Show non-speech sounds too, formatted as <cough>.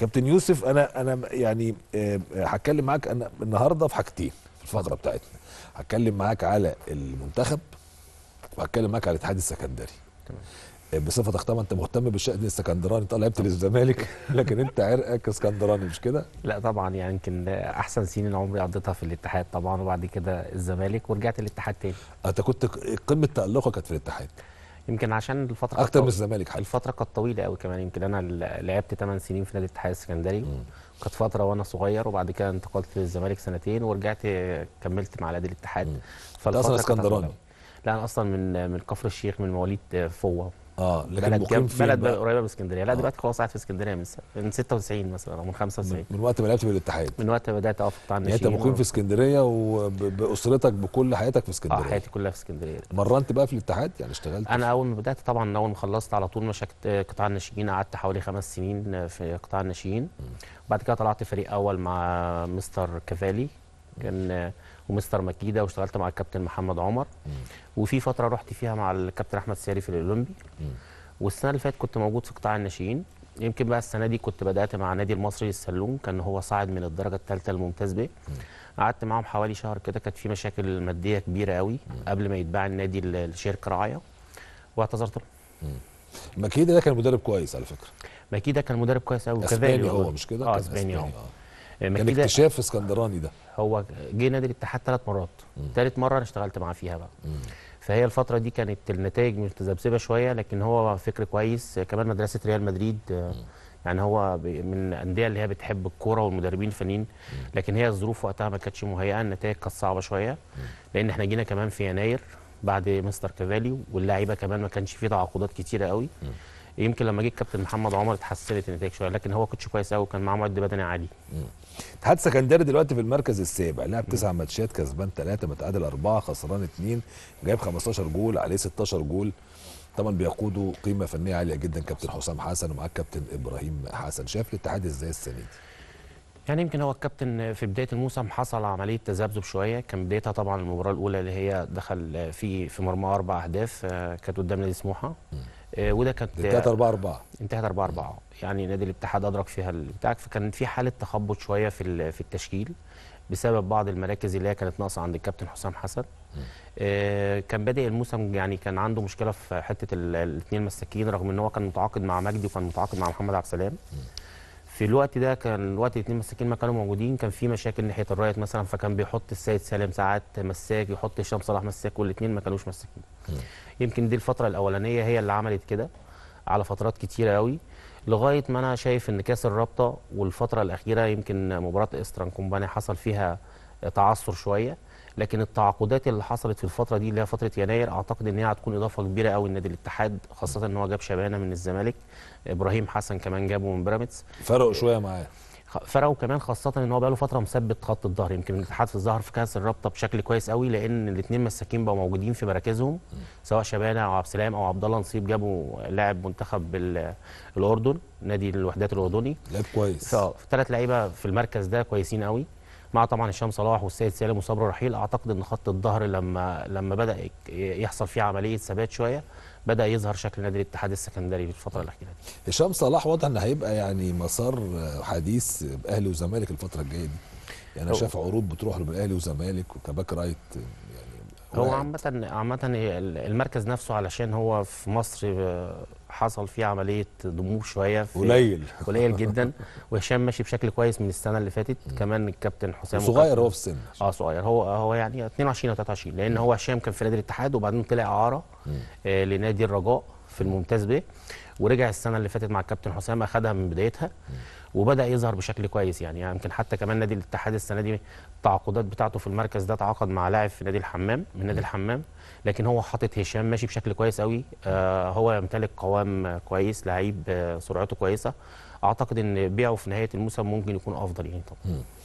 كابتن يوسف انا انا يعني آه، هتكلم معاك انا النهارده في حاجتين في الفقره بتاعتنا هتكلم معاك على المنتخب وهتكلم معاك على الاتحاد السكندري آه، بصفتك طبعا انت مهتم بالشأن الاسكندراني انت طيب، لعبت للزمالك <laughs> لكن انت عرقك اسكندراني مش كده؟ لا طبعا يعني يمكن احسن سنين عمري قضيتها في الاتحاد طبعا وبعد كده الزمالك ورجعت الاتحاد تاني. انت كنت قمه تألقك كانت في الاتحاد. يمكن عشان الفتره اكتر من الزمالك حتى الفتره كانت طويله قوي كمان يمكن انا لعبت 8 سنين في نادي الاتحاد السكندري كانت فتره وانا صغير وبعد كده انتقلت للزمالك سنتين ورجعت كملت مع نادي الاتحاد فالفتره اصلا اسكندراني لا انا اصلا من من كفر الشيخ من مواليد فوه اه لكن بلد مقيم في بلد قريبه من اسكندريه لا آه. دلوقتي خلاص قاعد في اسكندريه من س... من 96 مثلا او من 95 من, وقت ما لعبت في الاتحاد من وقت ما بدات اقف قطاع الناشئين يعني انت مقيم في اسكندريه وباسرتك بكل حياتك في آه، اسكندريه اه حياتي كلها في اسكندريه مرنت بقى في الاتحاد يعني اشتغلت انا اول ما بدات طبعا اول ما خلصت على طول مشكت قطاع الناشئين قعدت حوالي خمس سنين في قطاع الناشئين وبعد كده طلعت فريق اول مع مستر كافالي كان ومستر مكيده واشتغلت مع الكابتن محمد عمر وفي فتره رحت فيها مع الكابتن احمد ساري في الاولمبي والسنه اللي فاتت كنت موجود في قطاع الناشئين يمكن بقى السنه دي كنت بدات مع نادي المصري للسلوم كان هو صاعد من الدرجه الثالثه الممتاز به قعدت معاهم حوالي شهر كده كانت في مشاكل ماديه كبيره قوي قبل ما يتباع النادي لشركه رعايه واعتذرت لهم مكيده ده كان مدرب كويس على فكره مكيده كان مدرب كويس قوي اسباني هو مش كده اه اسباني, اه كان اكتشاف اسكندراني ده هو جه نادي الاتحاد ثلاث مرات ثالث مره انا اشتغلت معاه فيها بقى مم. فهي الفتره دي كانت النتائج متذبذبه شويه لكن هو فكر كويس كمان مدرسه ريال مدريد مم. يعني هو من الانديه اللي هي بتحب الكوره والمدربين الفنيين لكن هي الظروف وقتها ما كانتش مهيئه النتائج كانت صعبه شويه لان احنا جينا كمان في يناير بعد مستر كافالي واللعيبه كمان ما كانش فيه تعاقدات كتيره قوي مم. يمكن لما جه الكابتن محمد عمر اتحسنت النتائج شويه لكن هو كوتش كويس قوي كان معاه معد بدني عالي اتحاد سكندري دلوقتي في المركز السابع لعب تسع ماتشات كسبان ثلاثه متعادل اربعه خسران اثنين جايب 15 جول عليه 16 جول طبعا بيقودوا قيمه فنيه عاليه جدا كابتن حسام حسن ومعاه كابتن ابراهيم حسن شايف الاتحاد ازاي السنه دي يعني يمكن هو الكابتن في بدايه الموسم حصل عمليه تذبذب شويه كان بدايتها طبعا المباراه الاولى اللي هي دخل في في مرمى اربع اهداف آه، كانت قدام نادي سموحه آه، وده كانت انتهت 4 4 انتهت 4 4 يعني نادي الاتحاد ادرك فيها البتاع فكان في حاله تخبط شويه في في التشكيل بسبب بعض المراكز اللي هي كانت ناقصه عند الكابتن حسام حسن آه كان بادئ الموسم يعني كان عنده مشكله في حته الاثنين المساكين رغم ان هو كان متعاقد مع مجدي وكان متعاقد مع محمد عبد السلام في الوقت ده كان وقت الاثنين مساكين ما كانوا موجودين كان في مشاكل ناحيه الرايت مثلا فكان بيحط السيد سالم ساعات مساك يحط هشام صلاح مساك والاثنين ما كانوش مساكين يمكن دي الفتره الاولانيه هي اللي عملت كده على فترات كتيره قوي لغايه ما انا شايف ان كاس الرابطه والفتره الاخيره يمكن مباراه استران كومباني حصل فيها تعثر شويه لكن التعاقدات اللي حصلت في الفتره دي اللي هي فتره يناير اعتقد ان هي هتكون اضافه كبيره قوي لنادي الاتحاد خاصه ان هو جاب شبانه من الزمالك ابراهيم حسن كمان جابه من بيراميدز فرقوا شويه معاه فرقوا كمان خاصه ان هو بقى له فتره مثبت خط الظهر يمكن الاتحاد في الظهر في كاس الرابطه بشكل كويس قوي لان الاثنين مساكين بقوا موجودين في مراكزهم سواء شبانه او عبد السلام او عبد الله نصيب جابوا لاعب منتخب الاردن نادي الوحدات الاردني لعب كويس اه ثلاث لعيبه في المركز ده كويسين قوي مع طبعا هشام صلاح والسيد سالم وصبر رحيل اعتقد ان خط الظهر لما لما بدا يحصل فيه عمليه ثبات شويه بدا يظهر شكل نادي الاتحاد السكندري في الفتره الاخيره دي هشام صلاح واضح ان هيبقى يعني مسار حديث باهلي وزمالك الفتره الجايه دي يعني انا شايف عروض بتروح له من الاهلي وزمالك وكباك رايت هو عامة عامة المركز نفسه علشان هو في مصر آه، حصل فيه عملية ضموب شوية قليل قليل جدا <laughs> وهشام ماشي بشكل كويس من السنة اللي فاتت كمان الكابتن حسام صغير هو في السن اه صغير هو هو يعني 22 او 23 لأن هو هشام كان في نادي الاتحاد وبعدين طلع إعارة آه لنادي الرجاء في الممتاز بيه ورجع السنه اللي فاتت مع الكابتن حسام اخذها من بدايتها وبدا يظهر بشكل كويس يعني, يعني يمكن يعني حتى كمان نادي الاتحاد السنه دي التعاقدات بتاعته في المركز ده تعاقد مع لاعب في نادي الحمام من نادي الحمام لكن هو حاطط هشام ماشي بشكل كويس قوي آه هو يمتلك قوام كويس لعيب آه، سرعته كويسه اعتقد ان بيعه في نهايه الموسم ممكن يكون افضل يعني طبعا